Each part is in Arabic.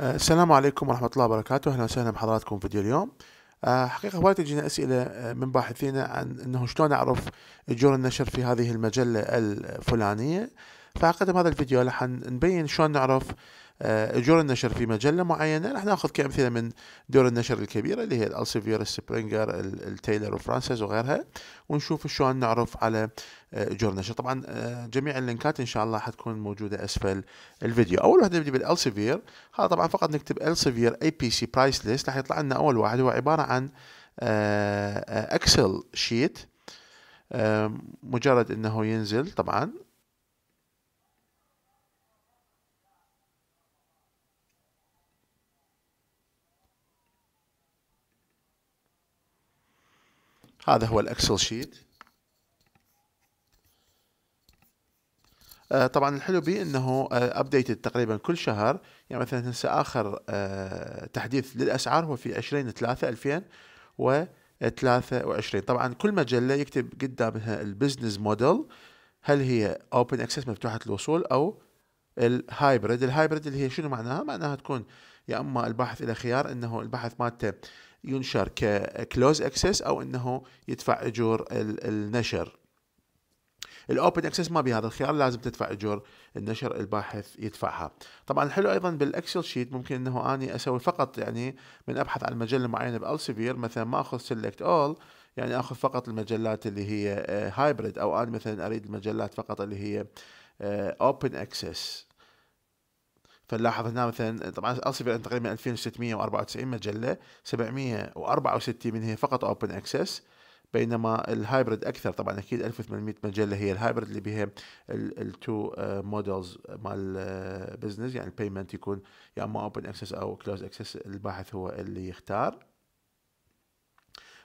آه، السلام عليكم ورحمة الله وبركاته أهلا وسهلا بحضراتكم في فيديو اليوم آه، حقيقة هواي تجينا أسئلة آه، من باحثينا عن أنه شلون أعرف جور النشر في هذه المجلة الفلانية فأقدم هذا الفيديو لحن نبين شلون نعرف اجور آه، النشر في مجله معينه راح ناخذ كامثله من دور النشر الكبيره اللي هي الالسيفير السبرينجر التايلر وفرانسيس وغيرها ونشوف شلون نعرف على اجور آه، النشر طبعا آه، جميع اللينكات ان شاء الله حتكون موجوده اسفل الفيديو اول واحده نبدا بالالسيفير هذا طبعا فقط نكتب السيفير اي بي سي برايس ليست راح يطلع لنا اول واحد هو عباره عن اكسل شيت مجرد انه ينزل طبعا هذا هو الاكسل شيت آه، طبعا الحلو به انه ابديتد آه، تقريبا كل شهر يعني مثلا هسه اخر آه، تحديث للاسعار هو في 20 3 2023 طبعا كل مجله يكتب قدامها البزنس موديل هل هي اوبن اكسس مفتوحه الوصول او الهايبريد الهايبريد اللي هي شنو معناها معناها تكون يا اما الباحث الى خيار انه البحث مالته ينشر ككلوز اكسس او انه يدفع اجور النشر الاوبن اكسس ما بهذا الخيار لازم تدفع اجور النشر الباحث يدفعها طبعا الحلو ايضا بالاكسل شيت ممكن انه اني اسوي فقط يعني من ابحث عن مجله معينه بالسيفير مثلا ما اخذ سيلكت اول يعني اخذ فقط المجلات اللي هي هايبريد آه، او انا مثلا اريد المجلات فقط اللي هي اوبن آه، اكسس فنلاحظ هنا مثلا طبعا ارسفل تقريبا 2694 مجله 764 منها فقط اوبن اكسس بينما الهايبرد اكثر طبعا اكيد 1800 مجله هي الهايبرد اللي بها التو مودلز مال بزنس آه، يعني البيمنت يكون يا اما اوبن اكسس او كلوز اكسس الباحث هو اللي يختار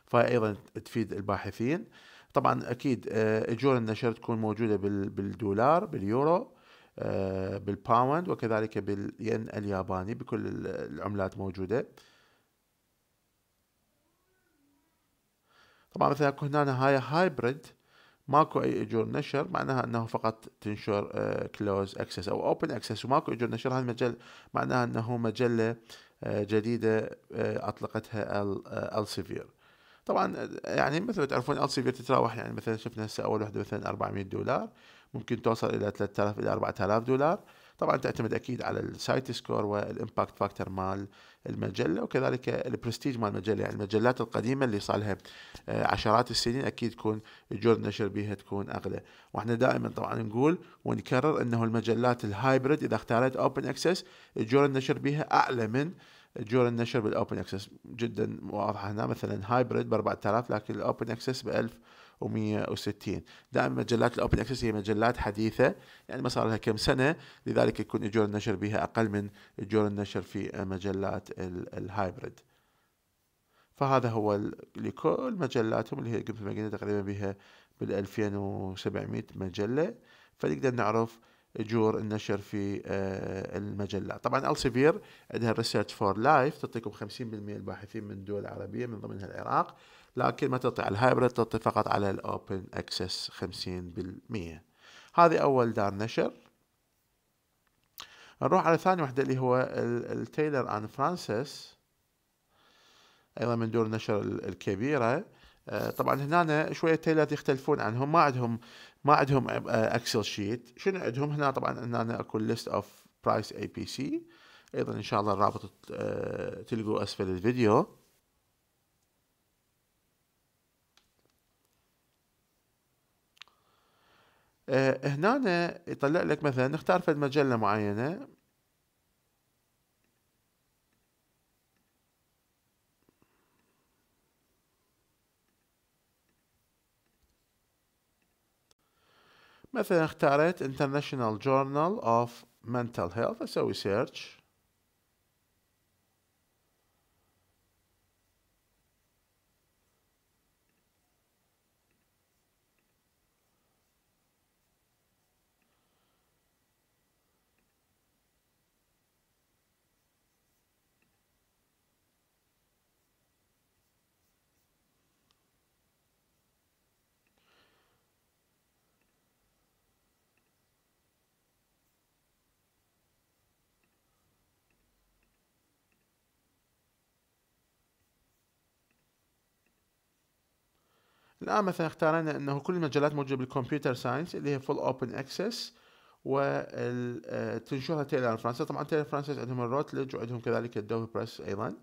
فايضا تفيد الباحثين طبعا اكيد آه، اجور النشر تكون موجوده بالدولار باليورو آه، بالباوند وكذلك بالين الياباني بكل العملات موجودة طبعا مثلا اكو هنا هاي هايبريد ماكو اي اجور نشر معناها انه فقط تنشر كلوز آه، اكسس او اوبن اكسس وماكو اجور نشر هذا المجل معناها انه مجله آه، جديده اطلقتها السيفير طبعا يعني مثل ما تعرفون السيفير تتراوح يعني مثلا شفنا هسه اول وحده مثلا 400 دولار ممكن توصل الى 3000 الى 4000 دولار طبعا تعتمد اكيد على السايت سكور والامباكت فاكتور مال المجله وكذلك البرستيج مال المجله يعني المجلات القديمه اللي صار لها آه، عشرات السنين اكيد تكون اجور النشر بها تكون اغلى واحنا دائما طبعا نقول ونكرر انه المجلات الهايبريد اذا اختارت اوبن اكسس اجور النشر بها اعلى من جور النشر بالاوبن اكسس جدا واضحه هنا مثلا هايبريد ب 4000 لكن الاوبن اكسس ب 1160 دائما مجلات الاوبن اكسس هي مجلات حديثه يعني ما صار لها كم سنه لذلك يكون اجور النشر بها اقل من اجور النشر في مجلات الهايبريد فهذا هو لكل مجلاتهم اللي هي تقريبا بها بال 2700 مجله فنقدر نعرف اجور النشر في آه، المجله طبعا السيفير عندها ريسيرش فور لايف تعطيكم 50% الباحثين من دول عربيه من ضمنها العراق لكن ما تعطي على الهايبرد تعطي فقط على الاوبن اكسس 50% هذه اول دار نشر نروح على ثاني وحده اللي هو التايلر ان فرانسيس ايضا من دور النشر الكبيره آه، طبعا هنا شويه تايلر يختلفون عنهم ما عندهم ما عندهم اكسل شيت آه، شنو عندهم هنا طبعا هنا اكو ليست اوف برايس اي بي سي ايضا ان شاء الله الرابط آه، تلقوا اسفل الفيديو آه، هنا يطلع لك مثلا نختار في مجله معينه مثلا اختاريت International Journal of Mental Health أسوي سيرش الان مثلا اختارنا انه كل المجالات موجوده بالكمبيوتر ساينس اللي هي فول اوبن اكسس وتنشرها تيلر فرانسيس طبعا تيلر فرانسيس عندهم الروتلج وعندهم كذلك الدوفي بريس ايضا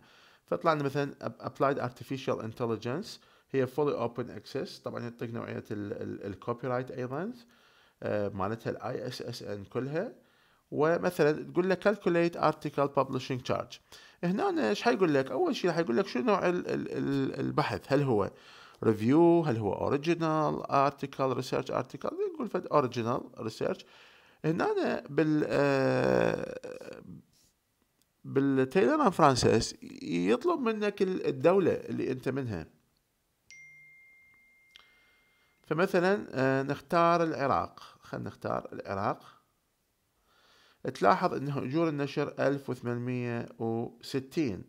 فطلع لنا مثلا ابلايد ارتفيشال انتليجنس هي فولي اوبن اكسس طبعا يعطيك نوعيه الكوبي رايت ايضا آه، مالتها الاي اس اس ان كلها ومثلا تقول لك كالكوليت ارتكل ببلشنج تشارج هنا ايش حيقول لك اول شيء حيقول لك شو نوع البحث هل هو ريفيو هل هو اوريجينال ارتكل ريسيرش ارتكل نقول فد اوريجينال ريسيرش هنا أنا بال بالتايلر ان فرانسيس يطلب منك الدوله اللي انت منها فمثلا آه، نختار العراق خلينا نختار العراق تلاحظ انه اجور النشر 1860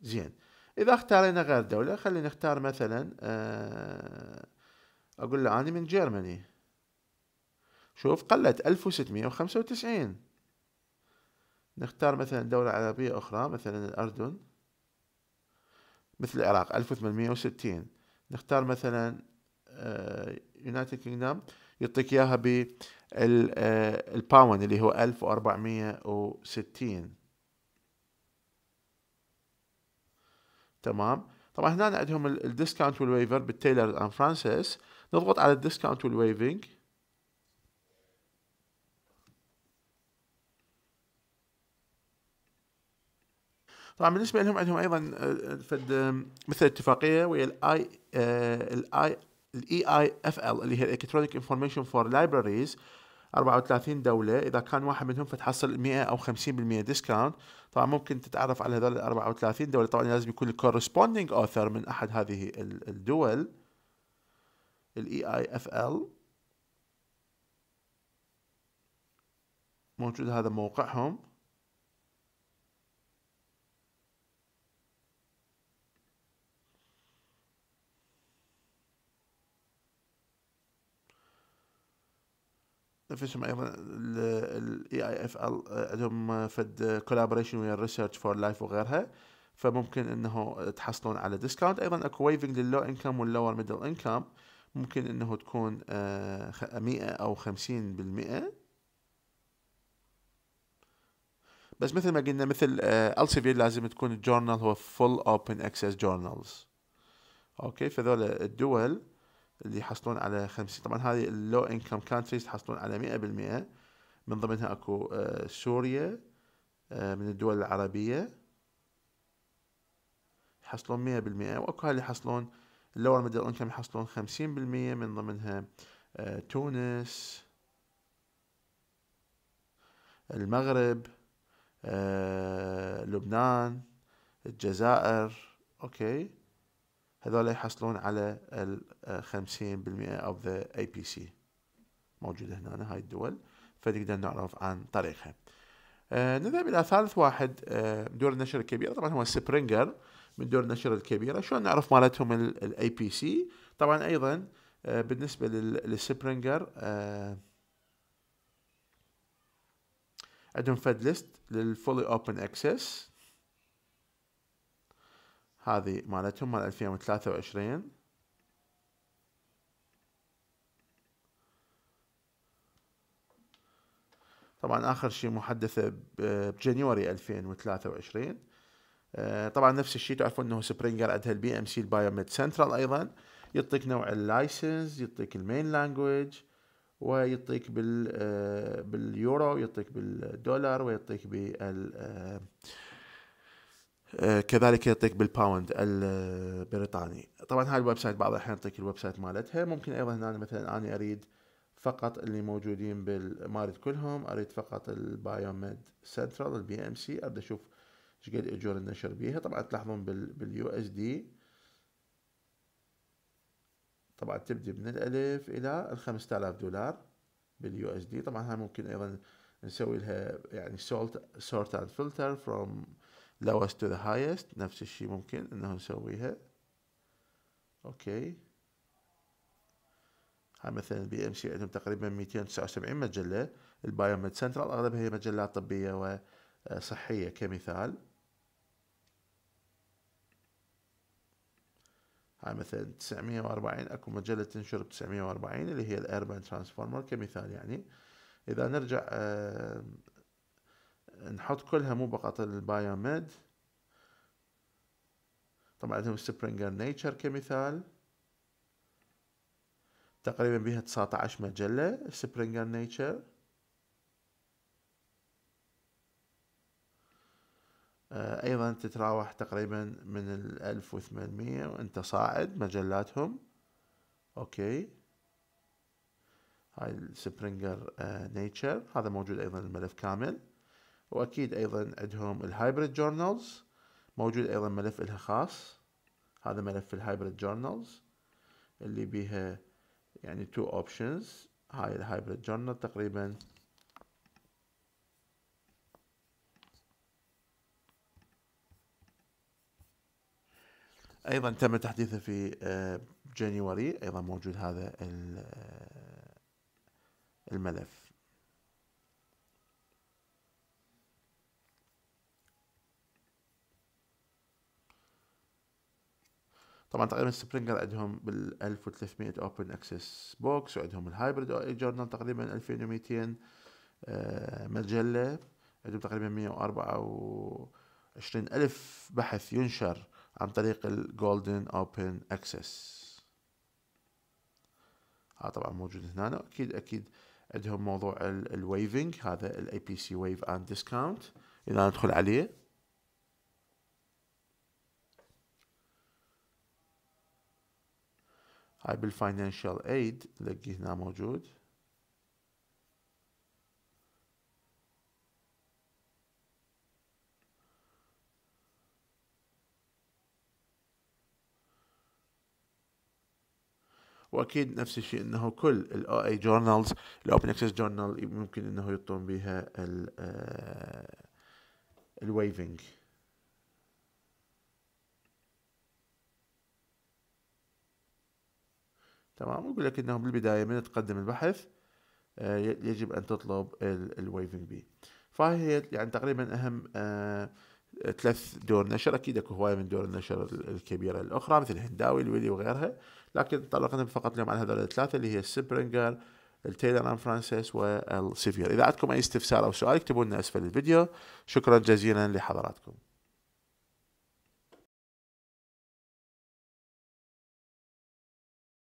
زين اذا اختارينا غير دولة خلينا نختار مثلا آه، اقول له اني من جيرماني شوف قلت 1695 نختار مثلا دولة عربية اخرى مثلا الاردن مثل العراق 1860 نختار مثلا يونايتد آه، كينجدم يعطيك اياها بالباوند آه، اللي هو 1460 تمام طبعا هنا عندهم الديسكاونت والويفر بالتايلر اند فرانسيس نضغط على الديسكاونت والويفنج طبعا بالنسبه لهم عندهم ايضا آه، آه، فد مثل اتفاقيه ويا الاي الاي الاي اي اف ال آه، e اللي هي الكترونيك انفورميشن فور لايبراريز 34 دولة إذا كان واحد منهم فتحصل 100 أو 50% ديسكاونت طبعا ممكن تتعرف على هذول ال 34 دولة طبعا لازم يكون الكورسبوندينج أوثر من أحد هذه الدول الـ EIFL موجود هذا موقعهم فيشم ايضا الاي اي اف ال آه، عندهم آه، فد كولابوريشن آه، ويا ريسيرش فور لايف وغيرها فممكن انه تحصلون على ديسكاونت ايضا اكو ويفنج للو انكم واللور ميدل انكم ممكن انه تكون 100 او 50% بس مثل ما قلنا مثل السيفير لازم تكون الجورنال هو فول اوبن اكسس جورنالز اوكي فذول الدول اللي يحصلون على 50 طبعا هذه اللو انكم كانتريز يحصلون على 100% من ضمنها اكو آه، سوريا آه، من الدول العربية يحصلون 100% واكو هاي اللي يحصلون اللور ميدل انكم يحصلون 50% من ضمنها آه، تونس المغرب لبنان الجزائر اوكي هذول يحصلون على ال 50% of the APC موجودة هنا هاي الدول فنقدر نعرف عن طريقها آه، نذهب إلى ثالث واحد من آه، دور النشر الكبيرة طبعا هو سبرينجر من دور النشر الكبيرة شلون نعرف مالتهم الاي بي سي طبعا أيضا آه، بالنسبة للسبرينجر عندهم فد ليست للفولي اوبن اكسس هذه مالتهم مال 2023 طبعا اخر شيء محدثه بجانيوري 2023 آه، طبعا نفس الشيء تعرفون انه سبرينجر عندها البي ام سي البايوميد سنترال ايضا يعطيك نوع اللايسنس يعطيك المين لانجوج ويعطيك بال آه، باليورو يعطيك بالدولار ويعطيك بال آه، آه، كذلك يعطيك بالباوند البريطاني طبعا هاي الويب سايت بعض الاحيان يعطيك الويب سايت مالتها ممكن ايضا هنا مثلا انا اريد فقط اللي موجودين بال ما اريد كلهم اريد فقط البايوميد سنترال البي ام سي اريد اشوف ايش قد اجور النشر بيها طبعا تلاحظون باليو اس دي طبعا تبدي من الالف الى ال 5000 دولار باليو اس دي طبعا هاي ممكن ايضا نسوي لها يعني سولت سورت اند فلتر فروم lowest to the highest نفس الشيء ممكن انه نسويها اوكي هاي مثلا البي ام سي عندهم تقريبا 279 مجله البايوميد سنترال اغلبها هي مجلات طبيه وصحيه آه، كمثال هاي مثلا 940 اكو مجله تنشر ب 940 اللي هي الاربان ترانسفورمر كمثال يعني اذا نرجع آه، نحط كلها مو فقط البايوميد طبعا عندهم سبرينجر نيتشر كمثال تقريبا بها 19 مجلة سبرينجر نيتشر آه، ايضا تتراوح تقريبا من ال 1800 وانت صاعد مجلاتهم اوكي هاي السبرينجر آه، نيتشر هذا موجود ايضا الملف كامل واكيد ايضا عندهم الهايبريد جورنالز موجود ايضا ملف لها خاص هذا ملف الهايبريد جورنالز اللي بيها يعني تو اوبشنز هاي الهايبريد جورنال تقريبا ايضا تم تحديثه في جانيوري آه، ايضا موجود هذا آه، الملف طبعا تقريبا سبرينجر عندهم بال 1300 اوبن اكسس بوكس وعندهم الهايبرد جورنال تقريبا 2200 آه، مجله عندهم تقريبا 124 الف بحث ينشر عن طريق الجولدن اوبن اكسس هذا طبعا موجود هنا اكيد اكيد عندهم موضوع الويفنج هذا الاي بي سي ويف اند ديسكاونت اذا ندخل عليه هاي بالفاينانشال ايد لقي هنا موجود واكيد نفس الشيء انه كل الاو اي جورنالز الاوبن اكسس جورنال ممكن انه يطون بها الويفنج آه، تمام ويقول لك انه بالبدايه من تقدم البحث آه، يجب ان تطلب الويفنج بي فهي يعني تقريبا اهم آه، ثلاث دور نشر اكيد اكو هوايه من دور النشر الكبيره الاخرى مثل هنداوي الويلي وغيرها لكن تطرقنا فقط اليوم على هذول الثلاثه اللي هي السبرنجر التيلر ان فرانسيس والسيفير اذا عندكم اي استفسار او سؤال اكتبوا لنا اسفل الفيديو شكرا جزيلا لحضراتكم